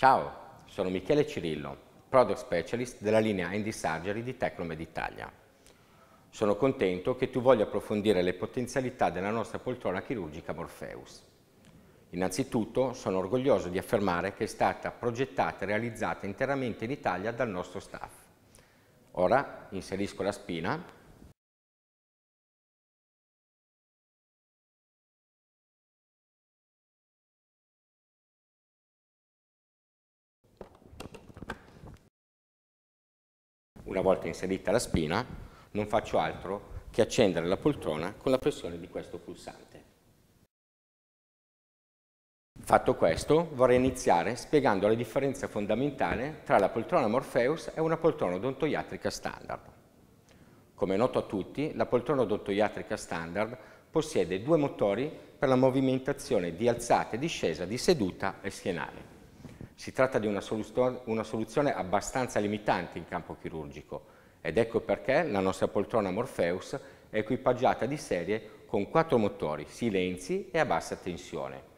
Ciao, sono Michele Cirillo, Product Specialist della linea Andy Surgery di Tecnomed Italia. Sono contento che tu voglia approfondire le potenzialità della nostra poltrona chirurgica Morpheus. Innanzitutto sono orgoglioso di affermare che è stata progettata e realizzata interamente in Italia dal nostro staff. Ora inserisco la spina una volta inserita la spina, non faccio altro che accendere la poltrona con la pressione di questo pulsante. Fatto questo, vorrei iniziare spiegando la differenza fondamentale tra la poltrona Morpheus e una poltrona odontoiatrica standard. Come è noto a tutti, la poltrona odontoiatrica standard possiede due motori per la movimentazione di alzata e discesa di seduta e schienale. Si tratta di una, soluzio una soluzione abbastanza limitante in campo chirurgico ed ecco perché la nostra poltrona Morpheus è equipaggiata di serie con quattro motori silenzi e a bassa tensione.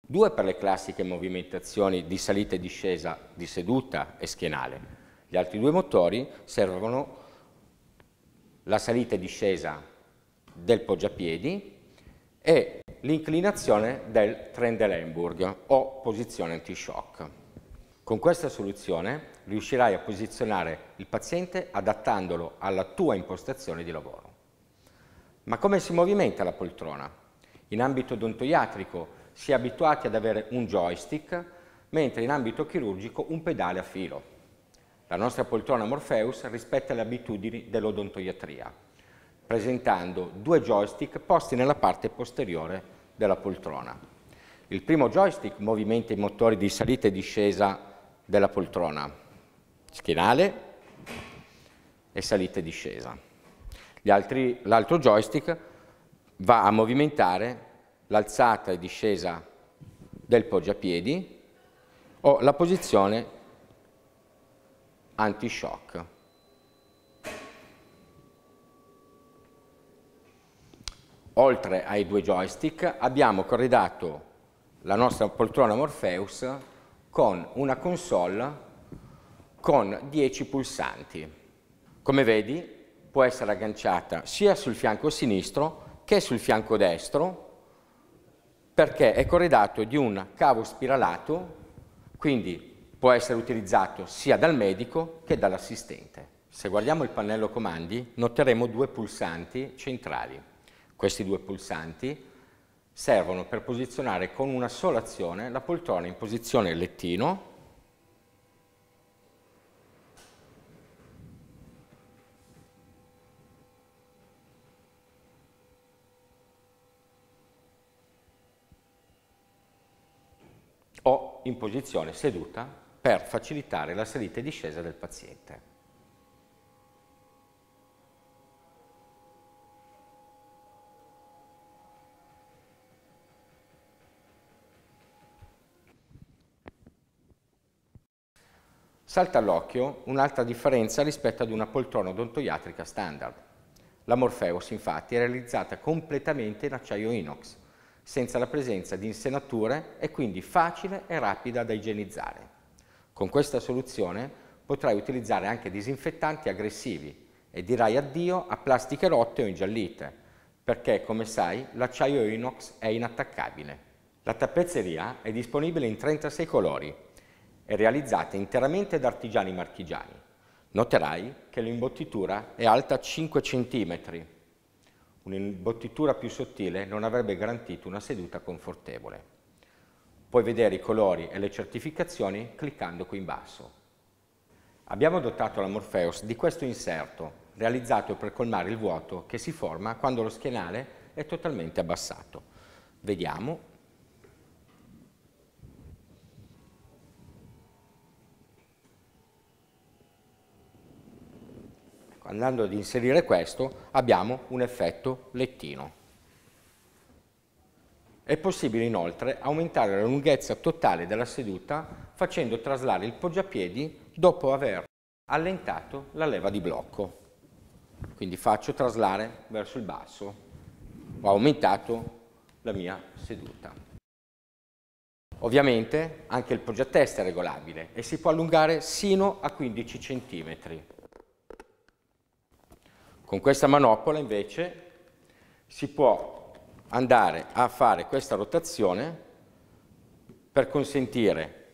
Due per le classiche movimentazioni di salita e discesa di seduta e schienale. Gli altri due motori servono la salita e discesa del poggiapiedi e l'inclinazione del Trendelenburg o posizione anti-shock. Con questa soluzione riuscirai a posizionare il paziente adattandolo alla tua impostazione di lavoro. Ma come si movimenta la poltrona? In ambito odontoiatrico si è abituati ad avere un joystick, mentre in ambito chirurgico un pedale a filo. La nostra poltrona Morpheus rispetta le abitudini dell'odontoiatria, presentando due joystick posti nella parte posteriore della poltrona. Il primo joystick movimenta i motori di salita e discesa della poltrona schienale e salita e discesa. L'altro joystick va a movimentare l'alzata e discesa del poggiapiedi o la posizione anti-shock. Oltre ai due joystick abbiamo corredato la nostra poltrona Morpheus con una console con 10 pulsanti. Come vedi può essere agganciata sia sul fianco sinistro che sul fianco destro perché è corredato di un cavo spiralato, quindi può essere utilizzato sia dal medico che dall'assistente. Se guardiamo il pannello comandi noteremo due pulsanti centrali. Questi due pulsanti servono per posizionare con una sola azione la poltrona in posizione lettino o in posizione seduta per facilitare la salita e discesa del paziente. Salta all'occhio un'altra differenza rispetto ad una poltrona odontoiatrica standard. La Morpheus infatti è realizzata completamente in acciaio inox, senza la presenza di insenature e quindi facile e rapida da igienizzare. Con questa soluzione potrai utilizzare anche disinfettanti aggressivi e dirai addio a plastiche rotte o ingiallite, perché come sai l'acciaio inox è inattaccabile. La tappezzeria è disponibile in 36 colori, e realizzate interamente da artigiani marchigiani. Noterai che l'imbottitura è alta 5 cm. Un'imbottitura più sottile non avrebbe garantito una seduta confortevole. Puoi vedere i colori e le certificazioni cliccando qui in basso. Abbiamo dotato la Morpheus di questo inserto, realizzato per colmare il vuoto che si forma quando lo schienale è totalmente abbassato. Vediamo andando ad inserire questo, abbiamo un effetto lettino. È possibile inoltre aumentare la lunghezza totale della seduta facendo traslare il poggiapiedi dopo aver allentato la leva di blocco. Quindi faccio traslare verso il basso, ho aumentato la mia seduta. Ovviamente anche il poggiatesta è regolabile e si può allungare sino a 15 cm. Con questa manopola invece si può andare a fare questa rotazione per consentire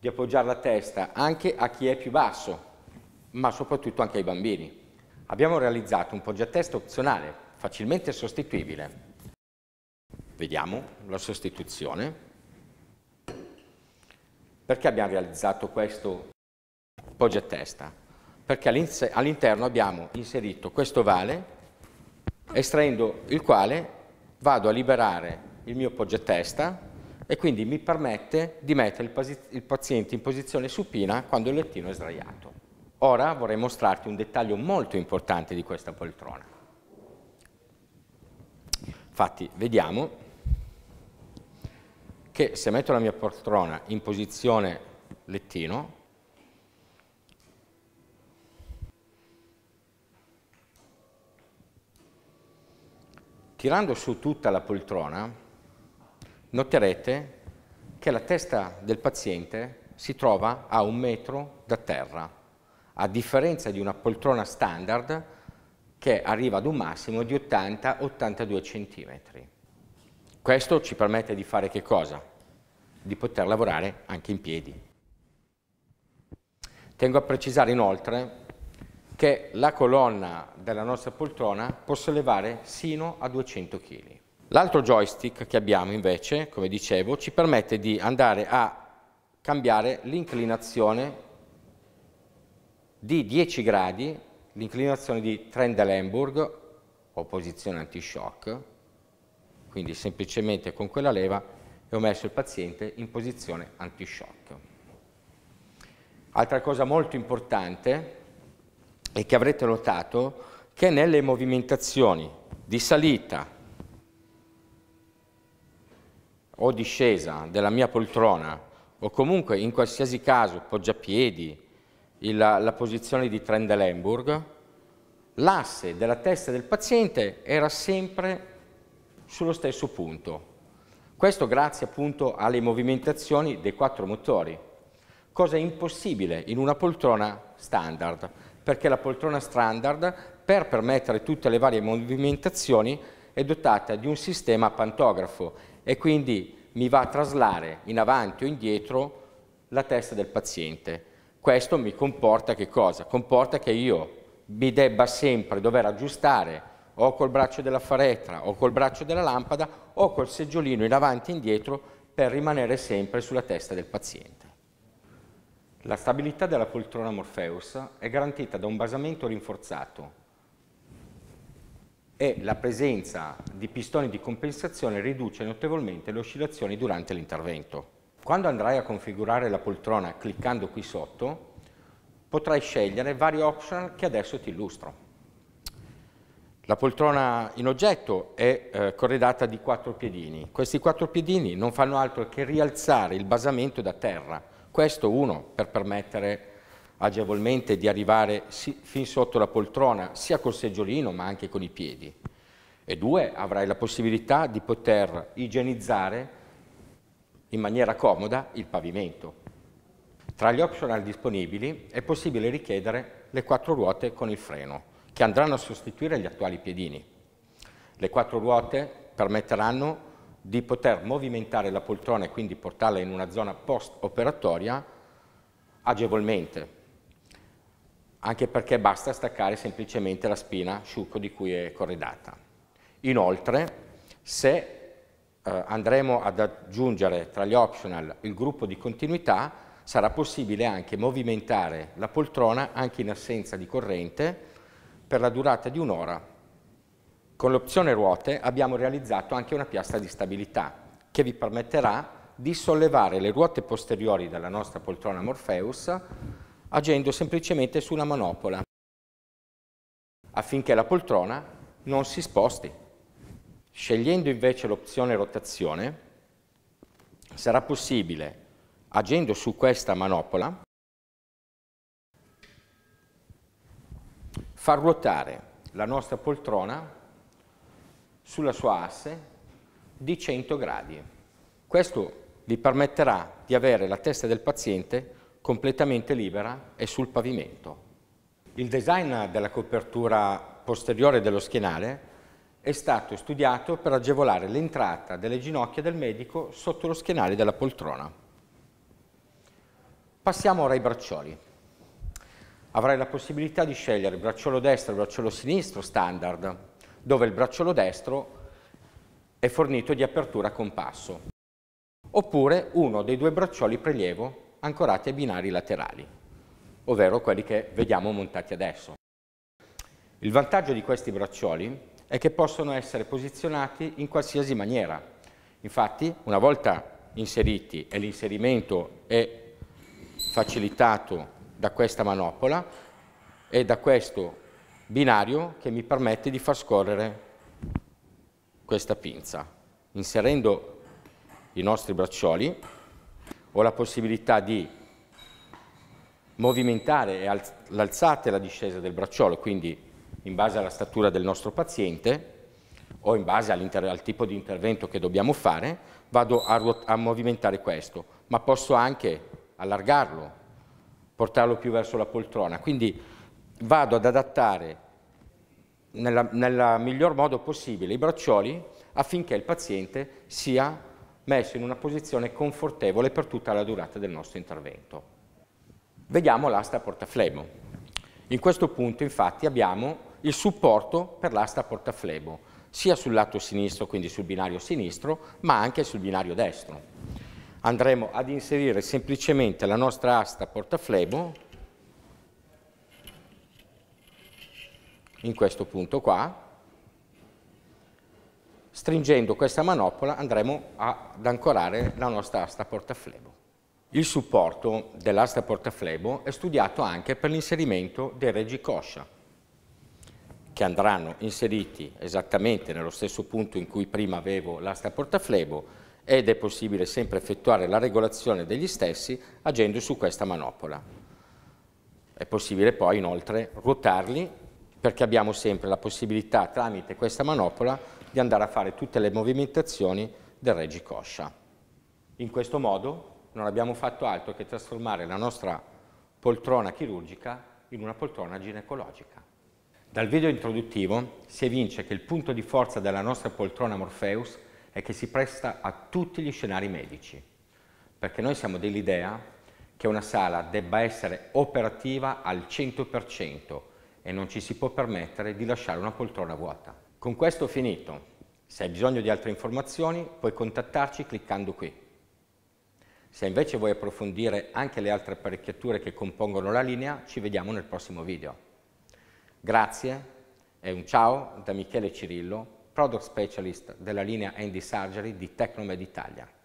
di appoggiare la testa anche a chi è più basso, ma soprattutto anche ai bambini. Abbiamo realizzato un poggiatesta opzionale, facilmente sostituibile. Vediamo la sostituzione. Perché abbiamo realizzato questo poggiatesta? perché all'interno abbiamo inserito questo vale, estraendo il quale vado a liberare il mio poggetesta e quindi mi permette di mettere il paziente in posizione supina quando il lettino è sdraiato. Ora vorrei mostrarti un dettaglio molto importante di questa poltrona. Infatti, vediamo che se metto la mia poltrona in posizione lettino, tirando su tutta la poltrona, noterete che la testa del paziente si trova a un metro da terra, a differenza di una poltrona standard che arriva ad un massimo di 80-82 cm. Questo ci permette di fare che cosa? Di poter lavorare anche in piedi. Tengo a precisare inoltre che la colonna della nostra poltrona possa levare sino a 200 kg. L'altro joystick che abbiamo invece, come dicevo, ci permette di andare a cambiare l'inclinazione di 10 gradi, l'inclinazione di Trendelenburg o posizione anti-shock, quindi semplicemente con quella leva e ho messo il paziente in posizione anti-shock. Altra cosa molto importante e che avrete notato che nelle movimentazioni di salita o discesa della mia poltrona o comunque in qualsiasi caso poggiapiedi, il, la posizione di Trendelenburg, l'asse della testa del paziente era sempre sullo stesso punto. Questo grazie appunto alle movimentazioni dei quattro motori, cosa impossibile in una poltrona standard perché la poltrona standard per permettere tutte le varie movimentazioni è dotata di un sistema pantografo e quindi mi va a traslare in avanti o indietro la testa del paziente. Questo mi comporta che cosa? Comporta che io mi debba sempre dover aggiustare o col braccio della faretra o col braccio della lampada o col seggiolino in avanti e indietro per rimanere sempre sulla testa del paziente. La stabilità della poltrona Morpheus è garantita da un basamento rinforzato e la presenza di pistoni di compensazione riduce notevolmente le oscillazioni durante l'intervento. Quando andrai a configurare la poltrona cliccando qui sotto, potrai scegliere vari optional che adesso ti illustro. La poltrona in oggetto è eh, corredata di quattro piedini. Questi quattro piedini non fanno altro che rialzare il basamento da terra questo uno per permettere agevolmente di arrivare fin sotto la poltrona, sia col seggiolino ma anche con i piedi. E due, avrai la possibilità di poter igienizzare in maniera comoda il pavimento. Tra gli optional disponibili è possibile richiedere le quattro ruote con il freno, che andranno a sostituire gli attuali piedini. Le quattro ruote permetteranno di poter movimentare la poltrona e quindi portarla in una zona post-operatoria agevolmente, anche perché basta staccare semplicemente la spina sciuco di cui è corredata. Inoltre, se eh, andremo ad aggiungere tra gli optional il gruppo di continuità, sarà possibile anche movimentare la poltrona anche in assenza di corrente per la durata di un'ora con l'opzione ruote abbiamo realizzato anche una piastra di stabilità che vi permetterà di sollevare le ruote posteriori dalla nostra poltrona Morpheus agendo semplicemente su una manopola affinché la poltrona non si sposti. Scegliendo invece l'opzione rotazione sarà possibile, agendo su questa manopola, far ruotare la nostra poltrona sulla sua asse di 100 gradi. Questo vi permetterà di avere la testa del paziente completamente libera e sul pavimento. Il design della copertura posteriore dello schienale è stato studiato per agevolare l'entrata delle ginocchia del medico sotto lo schienale della poltrona. Passiamo ora ai braccioli. Avrai la possibilità di scegliere bracciolo destro e bracciolo sinistro standard dove il bracciolo destro è fornito di apertura a compasso, oppure uno dei due braccioli prelievo ancorati ai binari laterali, ovvero quelli che vediamo montati adesso. Il vantaggio di questi braccioli è che possono essere posizionati in qualsiasi maniera. Infatti, una volta inseriti e l'inserimento è facilitato da questa manopola e da questo binario che mi permette di far scorrere questa pinza. Inserendo i nostri braccioli ho la possibilità di movimentare l'alzata e la discesa del bracciolo, quindi in base alla statura del nostro paziente o in base al tipo di intervento che dobbiamo fare, vado a, a movimentare questo, ma posso anche allargarlo, portarlo più verso la poltrona. Quindi vado ad adattare nel miglior modo possibile i braccioli affinché il paziente sia messo in una posizione confortevole per tutta la durata del nostro intervento. Vediamo l'asta portaflebo. In questo punto infatti abbiamo il supporto per l'asta portaflebo, sia sul lato sinistro, quindi sul binario sinistro, ma anche sul binario destro. Andremo ad inserire semplicemente la nostra asta portaflebo in questo punto qua, stringendo questa manopola andremo ad ancorare la nostra asta portaflebo. Il supporto dell'asta portaflebo è studiato anche per l'inserimento dei reggicoscia, che andranno inseriti esattamente nello stesso punto in cui prima avevo l'asta portaflebo ed è possibile sempre effettuare la regolazione degli stessi agendo su questa manopola. È possibile poi inoltre ruotarli perché abbiamo sempre la possibilità tramite questa manopola di andare a fare tutte le movimentazioni del reggicoscia. In questo modo non abbiamo fatto altro che trasformare la nostra poltrona chirurgica in una poltrona ginecologica. Dal video introduttivo si evince che il punto di forza della nostra poltrona Morpheus è che si presta a tutti gli scenari medici, perché noi siamo dell'idea che una sala debba essere operativa al 100%, e non ci si può permettere di lasciare una poltrona vuota. Con questo ho finito. Se hai bisogno di altre informazioni puoi contattarci cliccando qui. Se invece vuoi approfondire anche le altre apparecchiature che compongono la linea, ci vediamo nel prossimo video. Grazie e un ciao da Michele Cirillo, Product Specialist della linea Andy Surgery di Tecnomed Italia.